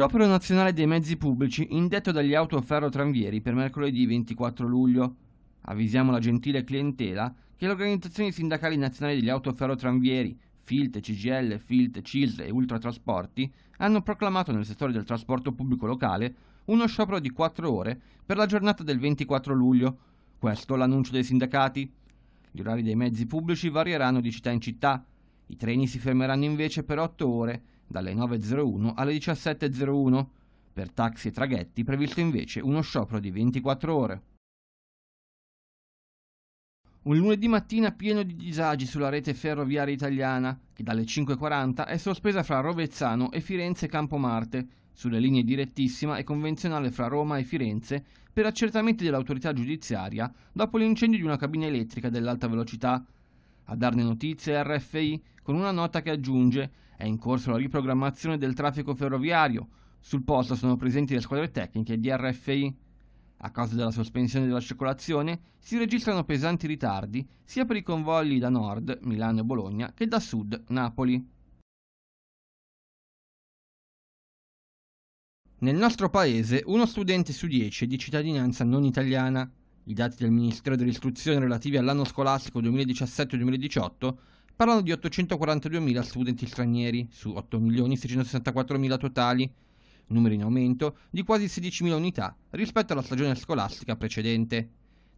Sciopero nazionale dei mezzi pubblici indetto dagli autoferro tranvieri per mercoledì 24 luglio. Avvisiamo la gentile clientela che le organizzazioni sindacali nazionali degli autoferro tranvieri, FILT, CGL, FILT, CISL e Ultratrasporti hanno proclamato nel settore del trasporto pubblico locale uno sciopero di 4 ore per la giornata del 24 luglio. Questo l'annuncio dei sindacati. Gli orari dei mezzi pubblici varieranno di città in città, i treni si fermeranno invece per 8 ore, dalle 9.01 alle 17.01. Per taxi e traghetti previsto invece uno sciopero di 24 ore. Un lunedì mattina pieno di disagi sulla rete ferroviaria italiana, che dalle 5.40 è sospesa fra Rovezzano e Firenze Campomarte, sulle linee direttissima e convenzionale fra Roma e Firenze, per accertamenti dell'autorità giudiziaria dopo l'incendio di una cabina elettrica dell'alta velocità a darne notizia è RFI con una nota che aggiunge è in corso la riprogrammazione del traffico ferroviario. Sul posto sono presenti le squadre tecniche di RFI. A causa della sospensione della circolazione si registrano pesanti ritardi sia per i convogli da nord, Milano e Bologna, che da sud, Napoli. Nel nostro paese uno studente su dieci è di cittadinanza non italiana. I dati del Ministero dell'Istruzione relativi all'anno scolastico 2017-2018 parlano di 842.000 studenti stranieri su 8.664.000 totali, numero in aumento di quasi 16.000 unità rispetto alla stagione scolastica precedente.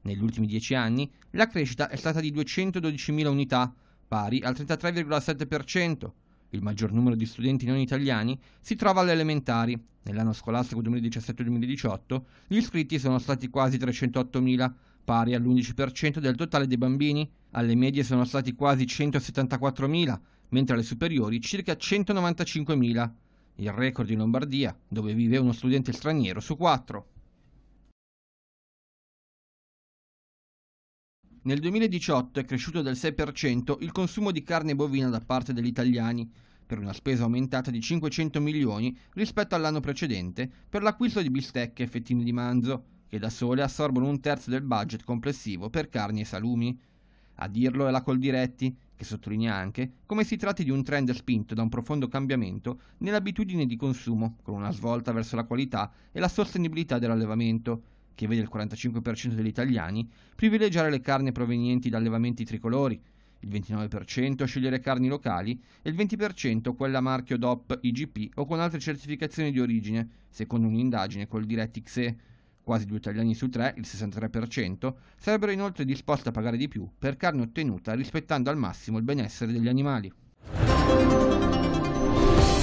Negli ultimi dieci anni la crescita è stata di 212.000 unità, pari al 33,7%, il maggior numero di studenti non italiani, si trova alle elementari. Nell'anno scolastico 2017-2018 gli iscritti sono stati quasi 308.000, pari all'11% del totale dei bambini. Alle medie sono stati quasi 174.000, mentre alle superiori circa 195.000. Il record in Lombardia, dove vive uno studente straniero su quattro. Nel 2018 è cresciuto del 6% il consumo di carne bovina da parte degli italiani, per una spesa aumentata di 500 milioni rispetto all'anno precedente per l'acquisto di bistecche e fettine di manzo, che da sole assorbono un terzo del budget complessivo per carni e salumi. A dirlo è la Coldiretti, che sottolinea anche come si tratti di un trend spinto da un profondo cambiamento nell'abitudine di consumo, con una svolta verso la qualità e la sostenibilità dell'allevamento, che vede il 45% degli italiani privilegiare le carni provenienti da allevamenti tricolori, il 29% scegliere carni locali e il 20% quella marchio DOP IGP o con altre certificazioni di origine, secondo un'indagine col DirectXE. Quasi due italiani su tre, il 63%, sarebbero inoltre disposti a pagare di più per carne ottenuta rispettando al massimo il benessere degli animali.